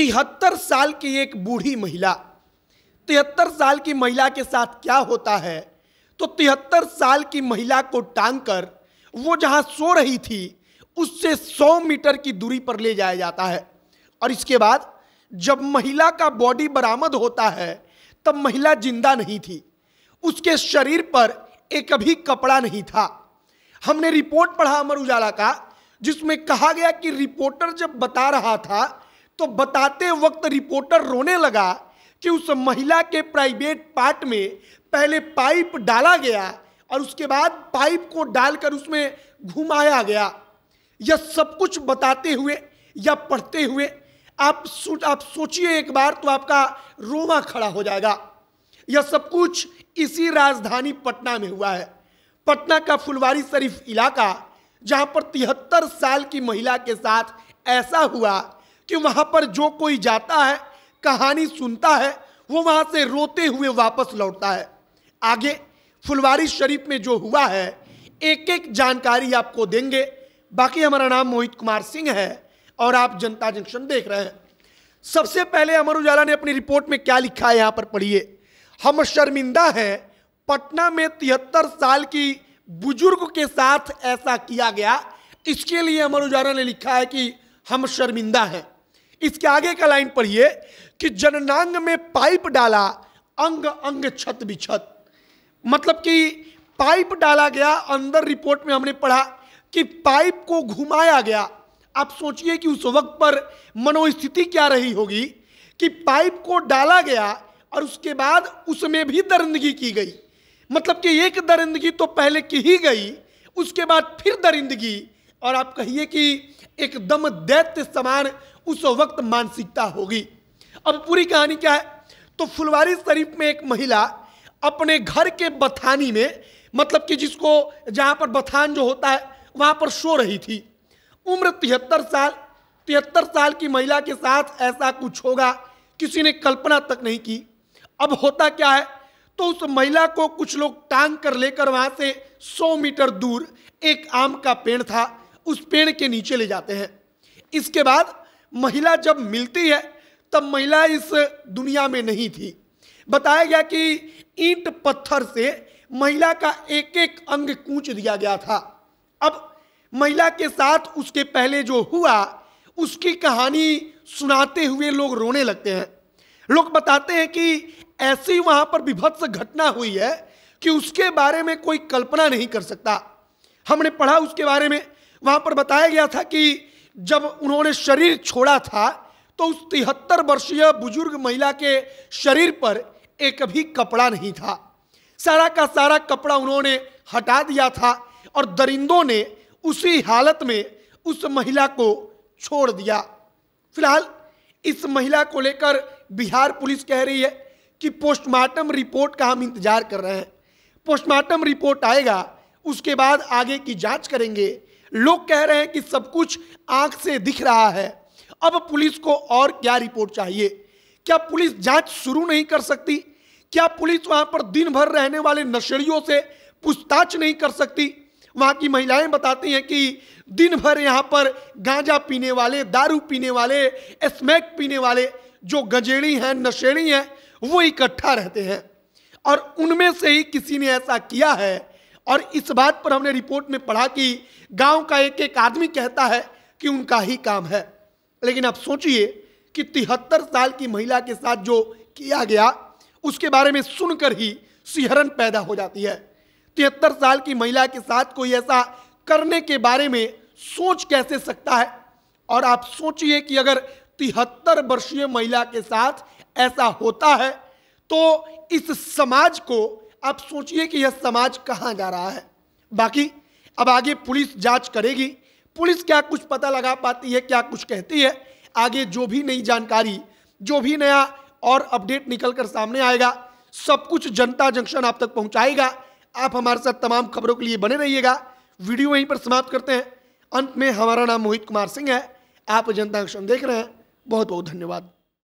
तिहत्तर साल की एक बूढ़ी महिला तिहत्तर साल की महिला के साथ क्या होता है तो तिहत्तर साल की महिला को टांग कर वो जहाँ सो रही थी उससे 100 मीटर की दूरी पर ले जाया जाता है और इसके बाद जब महिला का बॉडी बरामद होता है तब महिला जिंदा नहीं थी उसके शरीर पर एक भी कपड़ा नहीं था हमने रिपोर्ट पढ़ा अमर उजाला का जिसमें कहा गया कि रिपोर्टर जब बता रहा था तो बताते वक्त रिपोर्टर रोने लगा कि उस महिला के प्राइवेट पार्ट में पहले पाइप डाला गया और उसके बाद पाइप को डालकर उसमें घुमाया गया यह सब कुछ बताते हुए या पढ़ते हुए आप सो, आप सोचिए एक बार तो आपका रोमा खड़ा हो जाएगा यह सब कुछ इसी राजधानी पटना में हुआ है पटना का फुलवारी शरीफ इलाका जहां पर तिहत्तर साल की महिला के साथ ऐसा हुआ कि वहां पर जो कोई जाता है कहानी सुनता है वो वहां से रोते हुए वापस लौटता है आगे फुलवारी शरीफ में जो हुआ है एक एक जानकारी आपको देंगे बाकी हमारा नाम मोहित कुमार सिंह है और आप जनता जंक्शन देख रहे हैं सबसे पहले अमर उजाला ने अपनी रिपोर्ट में क्या लिखा है यहां पर पढ़िए हम शर्मिंदा हैं पटना में तिहत्तर साल की बुजुर्ग के साथ ऐसा किया गया इसके लिए अमर उजाला ने लिखा है कि हम शर्मिंदा हैं इसके आगे का लाइन पढ़िए कि जननांग में पाइप डाला अंग अंग छत बिछत मतलब कि पाइप डाला गया अंदर रिपोर्ट में हमने पढ़ा कि पाइप को घुमाया गया आप सोचिए कि उस वक्त पर मनोस्थिति क्या रही होगी कि पाइप को डाला गया और उसके बाद उसमें भी दरिंदगी की गई मतलब कि एक दरिंदगी तो पहले की ही गई उसके बाद फिर दरिंदगी और आप कहिए कि एकदम दैत्य समान उस वक्त मानसिकता होगी अब पूरी कहानी क्या है तो फुलवारी शरीफ में एक महिला अपने घर के बथानी में मतलब कि जिसको जहाँ पर बथान जो होता है वहाँ पर सो रही थी उम्र तिहत्तर साल तिहत्तर साल की महिला के साथ ऐसा कुछ होगा किसी ने कल्पना तक नहीं की अब होता क्या है तो उस महिला को कुछ लोग टांग कर लेकर वहाँ से 100 मीटर दूर एक आम का पेड़ था उस पेड़ के नीचे ले जाते हैं इसके बाद महिला जब मिलती है तब महिला इस दुनिया में नहीं थी बताया गया कि ईंट पत्थर से महिला का एक एक अंग कूच दिया गया था अब महिला के साथ उसके पहले जो हुआ उसकी कहानी सुनाते हुए लोग रोने लगते हैं लोग बताते हैं कि ऐसी वहां पर विभत्स घटना हुई है कि उसके बारे में कोई कल्पना नहीं कर सकता हमने पढ़ा उसके बारे में वहाँ पर बताया गया था कि जब उन्होंने शरीर छोड़ा था तो उस तिहत्तर वर्षीय बुजुर्ग महिला के शरीर पर एक भी कपड़ा नहीं था सारा का सारा कपड़ा उन्होंने हटा दिया था और दरिंदों ने उसी हालत में उस महिला को छोड़ दिया फिलहाल इस महिला को लेकर बिहार पुलिस कह रही है कि पोस्टमार्टम रिपोर्ट का हम इंतज़ार कर रहे हैं पोस्टमार्टम रिपोर्ट आएगा उसके बाद आगे की जांच करेंगे लोग कह रहे हैं कि सब कुछ आंख से दिख रहा है अब पुलिस को और क्या रिपोर्ट चाहिए क्या पुलिस जांच शुरू नहीं कर सकती क्या पुलिस वहां पर दिन भर रहने वाले नशेड़ियों से पूछताछ नहीं कर सकती वहां की महिलाएं बताती हैं कि दिन भर यहाँ पर गांजा पीने वाले दारू पीने वाले स्मैक पीने वाले जो गजेड़ी हैं नशेड़ी हैं वो इकट्ठा रहते हैं और उनमें से ही किसी ने ऐसा किया है और इस बात पर हमने रिपोर्ट में पढ़ा कि गांव का एक एक आदमी कहता है कि उनका ही काम है लेकिन आप सोचिए कि तिहत्तर साल की महिला के साथ जो किया गया उसके बारे में सुनकर ही सिहरन पैदा हो जाती है तिहत्तर साल की महिला के साथ कोई ऐसा करने के बारे में सोच कैसे सकता है और आप सोचिए कि अगर तिहत्तर वर्षीय महिला के साथ ऐसा होता है तो इस समाज को आप सोचिए कि यह समाज कहाँ जा रहा है बाकी अब आगे पुलिस जांच करेगी पुलिस क्या कुछ पता लगा पाती है क्या कुछ कहती है आगे जो भी नई जानकारी जो भी नया और अपडेट निकल कर सामने आएगा सब कुछ जनता जंक्शन आप तक पहुंचाएगा आप हमारे साथ तमाम खबरों के लिए बने रहिएगा वीडियो यहीं पर समाप्त करते हैं अंत में हमारा नाम मोहित कुमार सिंह है आप जनता जंक्शन देख रहे हैं बहुत बहुत धन्यवाद